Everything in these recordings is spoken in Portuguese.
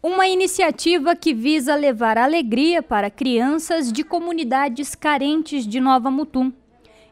Uma iniciativa que visa levar alegria para crianças de comunidades carentes de Nova Mutum,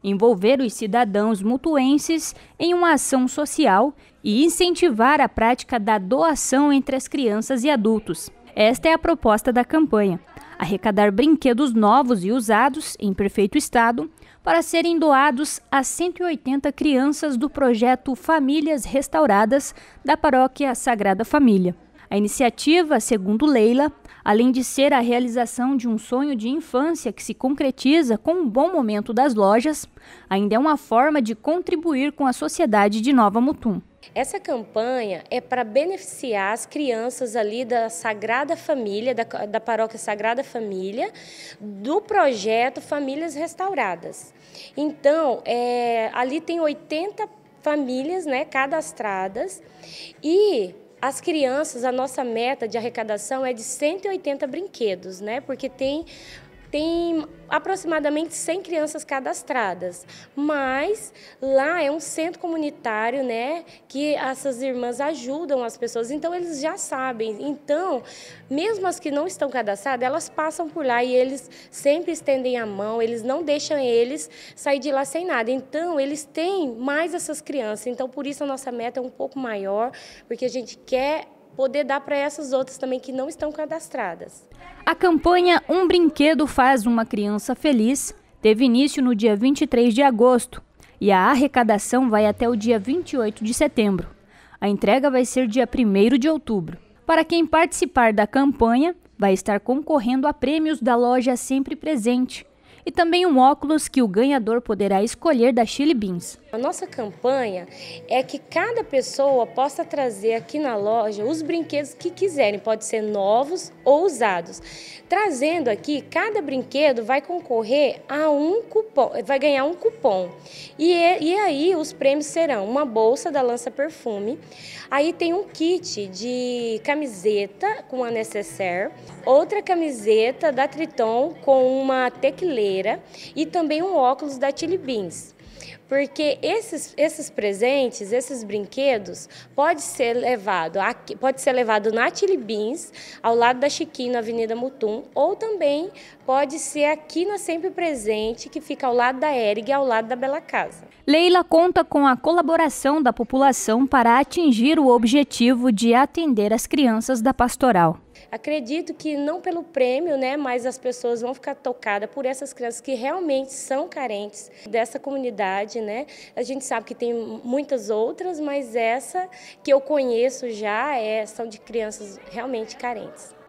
envolver os cidadãos mutuenses em uma ação social e incentivar a prática da doação entre as crianças e adultos. Esta é a proposta da campanha: arrecadar brinquedos novos e usados em perfeito estado para serem doados a 180 crianças do projeto Famílias Restauradas da Paróquia Sagrada Família. A iniciativa, segundo Leila, além de ser a realização de um sonho de infância que se concretiza com um bom momento das lojas, ainda é uma forma de contribuir com a sociedade de Nova Mutum. Essa campanha é para beneficiar as crianças ali da Sagrada Família, da, da paróquia Sagrada Família, do projeto Famílias Restauradas. Então, é, ali tem 80 famílias né, cadastradas e as crianças, a nossa meta de arrecadação é de 180 brinquedos, né? Porque tem tem aproximadamente 100 crianças cadastradas, mas lá é um centro comunitário, né, que essas irmãs ajudam as pessoas, então eles já sabem. Então, mesmo as que não estão cadastradas, elas passam por lá e eles sempre estendem a mão, eles não deixam eles sair de lá sem nada. Então, eles têm mais essas crianças. Então, por isso a nossa meta é um pouco maior, porque a gente quer poder dar para essas outras também que não estão cadastradas. A campanha Um Brinquedo Faz Uma Criança Feliz teve início no dia 23 de agosto e a arrecadação vai até o dia 28 de setembro. A entrega vai ser dia 1 de outubro. Para quem participar da campanha, vai estar concorrendo a prêmios da loja Sempre Presente e também um óculos que o ganhador poderá escolher da Chili Beans. A nossa campanha é que cada pessoa possa trazer aqui na loja os brinquedos que quiserem, pode ser novos ou usados. Trazendo aqui, cada brinquedo vai concorrer a um cupom, vai ganhar um cupom. E, é, e aí os prêmios serão uma bolsa da Lança Perfume, aí tem um kit de camiseta com a necessaire, outra camiseta da Triton com uma tequileira e também um óculos da Chili Beans. Porque esses, esses presentes, esses brinquedos, pode ser levado aqui, pode ser levado na Tilibins, ao lado da Chiquinha, na Avenida Mutum, ou também pode ser aqui na Sempre Presente, que fica ao lado da Erig, ao lado da Bela Casa. Leila conta com a colaboração da população para atingir o objetivo de atender as crianças da pastoral. Acredito que não pelo prêmio, né, mas as pessoas vão ficar tocadas por essas crianças que realmente são carentes dessa comunidade, né? A gente sabe que tem muitas outras, mas essa que eu conheço já é, são de crianças realmente carentes.